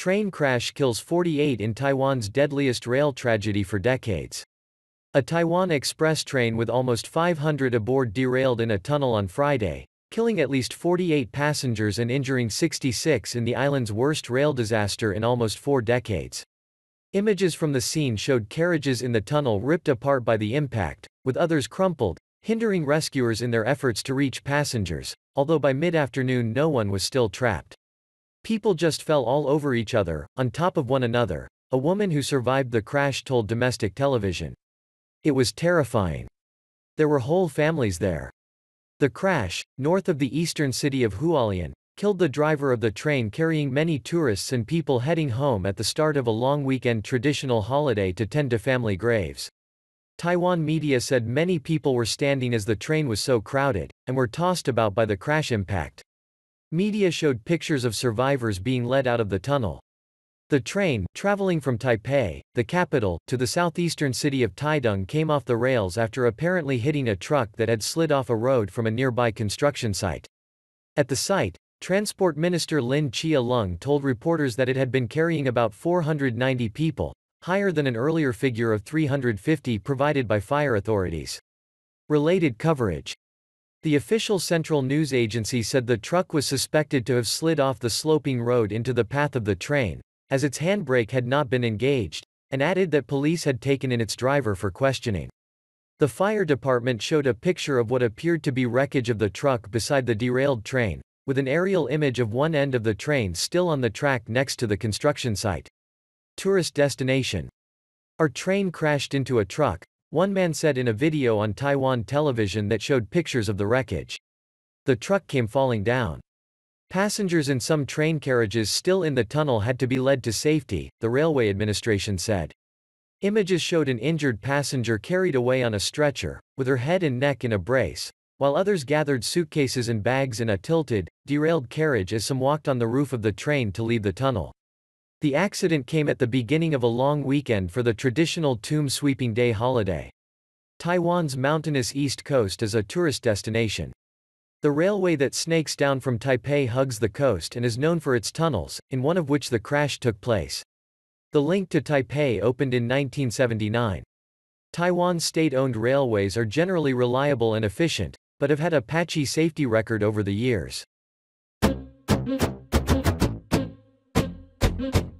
Train crash kills 48 in Taiwan's deadliest rail tragedy for decades. A Taiwan express train with almost 500 aboard derailed in a tunnel on Friday, killing at least 48 passengers and injuring 66 in the island's worst rail disaster in almost four decades. Images from the scene showed carriages in the tunnel ripped apart by the impact, with others crumpled, hindering rescuers in their efforts to reach passengers, although by mid-afternoon no one was still trapped. People just fell all over each other, on top of one another, a woman who survived the crash told domestic television. It was terrifying. There were whole families there. The crash, north of the eastern city of Hualien, killed the driver of the train carrying many tourists and people heading home at the start of a long weekend traditional holiday to tend to family graves. Taiwan media said many people were standing as the train was so crowded, and were tossed about by the crash impact. Media showed pictures of survivors being led out of the tunnel. The train, traveling from Taipei, the capital, to the southeastern city of Taidung came off the rails after apparently hitting a truck that had slid off a road from a nearby construction site. At the site, Transport Minister Lin Chia Lung told reporters that it had been carrying about 490 people, higher than an earlier figure of 350 provided by fire authorities. Related coverage the official Central News Agency said the truck was suspected to have slid off the sloping road into the path of the train, as its handbrake had not been engaged, and added that police had taken in its driver for questioning. The fire department showed a picture of what appeared to be wreckage of the truck beside the derailed train, with an aerial image of one end of the train still on the track next to the construction site. Tourist destination. Our train crashed into a truck, one man said in a video on Taiwan television that showed pictures of the wreckage. The truck came falling down. Passengers in some train carriages still in the tunnel had to be led to safety, the railway administration said. Images showed an injured passenger carried away on a stretcher, with her head and neck in a brace, while others gathered suitcases and bags in a tilted, derailed carriage as some walked on the roof of the train to leave the tunnel. The accident came at the beginning of a long weekend for the traditional tomb sweeping day holiday. Taiwan's mountainous east coast is a tourist destination. The railway that snakes down from Taipei hugs the coast and is known for its tunnels, in one of which the crash took place. The link to Taipei opened in 1979. Taiwan's state-owned railways are generally reliable and efficient, but have had a patchy safety record over the years. Mm-hmm.